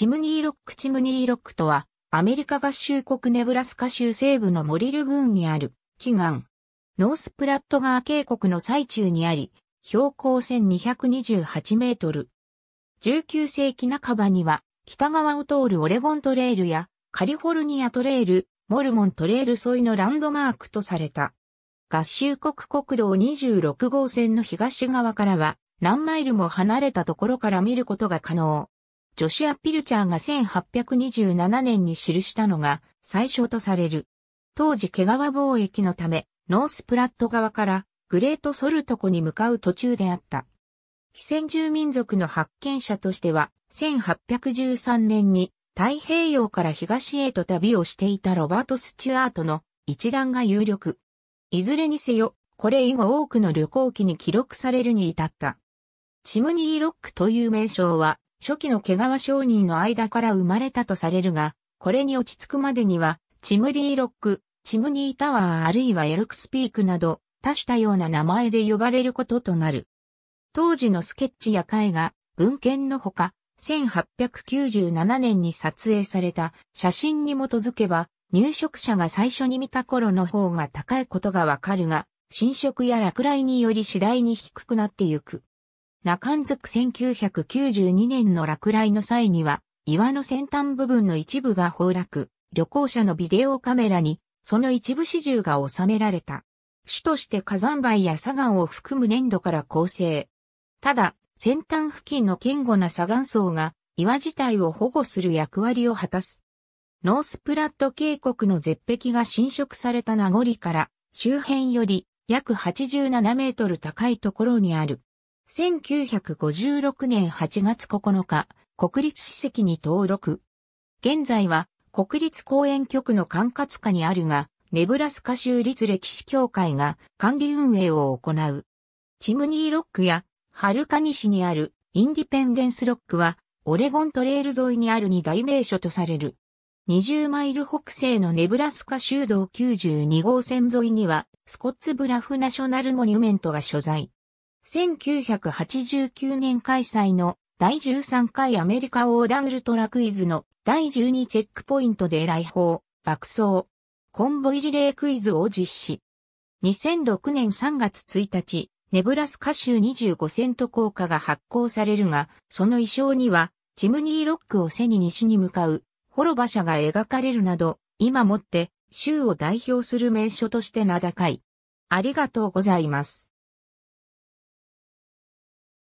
チムニーロックチムニーロックとは、アメリカ合衆国ネブラスカ州西部のモリル郡にある、祈願。ノースプラット川渓谷の最中にあり、標高1228メートル。19世紀半ばには、北側を通るオレゴントレールや、カリフォルニアトレール、モルモントレール沿いのランドマークとされた。合衆国国道26号線の東側からは、何マイルも離れたところから見ることが可能。ジョシュア・ピルチャーが1827年に記したのが最初とされる。当時毛皮貿易のため、ノースプラット側からグレート・ソルト湖に向かう途中であった。非先住民族の発見者としては、1813年に太平洋から東へと旅をしていたロバート・スチュアートの一団が有力。いずれにせよ、これ以後多くの旅行記に記録されるに至った。チムニーロックという名称は初期の毛皮商人の間から生まれたとされるが、これに落ち着くまでには、チムリーロック、チムニータワーあるいはエルクスピークなど、多種多様な名前で呼ばれることとなる。当時のスケッチや絵画、文献のほか、1897年に撮影された写真に基づけば、入植者が最初に見た頃の方が高いことがわかるが、侵食や落雷により次第に低くなってゆく。中んづく1992年の落雷の際には、岩の先端部分の一部が崩落、旅行者のビデオカメラに、その一部始終が収められた。主として火山灰や砂岩を含む粘土から構成。ただ、先端付近の堅固な砂岩層が岩自体を保護する役割を果たす。ノースプラット渓谷の絶壁が侵食された名残から、周辺より約87メートル高いところにある1956年8月9日、国立史跡に登録。現在は国立公園局の管轄下にあるが、ネブラスカ州立歴史協会が管理運営を行う。チムニーロックや、ルカニ西にあるインディペンデンスロックは、オレゴントレール沿いにある二大名所とされる。20マイル北西のネブラスカ州道92号線沿いには、スコッツブラフナショナルモニュメントが所在。1989年開催の第13回アメリカ横ダウルトラクイズの第12チェックポイントで来訪、爆走、コンボイリレークイズを実施。2006年3月1日、ネブラスカ州25セント硬貨が発行されるが、その衣装には、チムニーロックを背に西に向かう、滅馬車が描かれるなど、今もって、州を代表する名所として名高い。ありがとうございます。